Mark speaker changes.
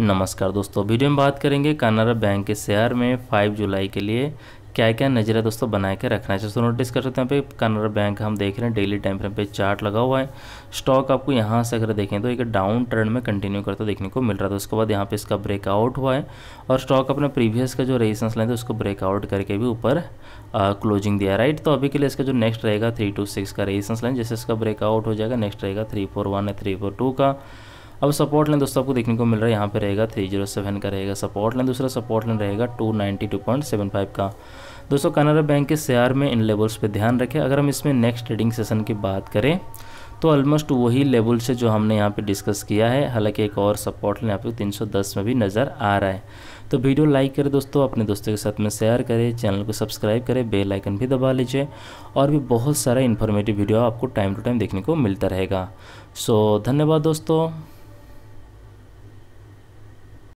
Speaker 1: नमस्कार दोस्तों वीडियो में बात करेंगे कनाडा बैंक के शेयर में 5 जुलाई के लिए क्या क्या है दोस्तों बना के रखना है तो नोटिस कर सकते हैं पे कनाडा बैंक हम देख रहे हैं डेली टाइम फ्रेम पे चार्ट लगा हुआ है स्टॉक आपको यहाँ से अगर देखें तो एक डाउन ट्रेंड में कंटिन्यू करता देखने को मिल रहा था तो उसके बाद यहाँ पे इसका ब्रेकआउट हुआ है और स्टॉक अपने प्रीवियस का जो रेजिस्टेंस लाइन था तो उसको ब्रेकआउट करके भी ऊपर क्लोजिंग दिया राइट तो अभी के लिए इसका जो नेक्स्ट रहेगा थ्री टू सिक्स का रेजिस्टेंस लाइन जैसे इसका ब्रेकआउट हो जाएगा नेक्स्ट रहेगा थ्री फोर वन या थ्री फोर टू का अब सपोर्ट लाइन दोस्तों आपको देखने को मिल रहा है यहाँ पे रहेगा 307 का रहेगा सपोर्ट लाइन दूसरा सपोर्ट लाइन रहेगा 292.75 का दोस्तों कनाडा बैंक के शेयर में इन लेवल्स पे ध्यान रखें अगर हम इसमें नेक्स्ट ट्रेडिंग सेशन की बात करें तो ऑलमोस्ट वही लेवल से जो हमने यहाँ पे डिस्कस किया है हालांकि एक और सपोर्ट लाइन आपको 310 में भी नज़र आ रहा है तो वीडियो लाइक करें दोस्तों अपने दोस्तों के साथ में शेयर करें चैनल को सब्सक्राइब करें बेल आइकन भी दबा लीजिए और भी बहुत सारा इन्फॉर्मेटिव वीडियो आपको टाइम टू टाइम देखने को मिलता रहेगा सो धन्यवाद दोस्तों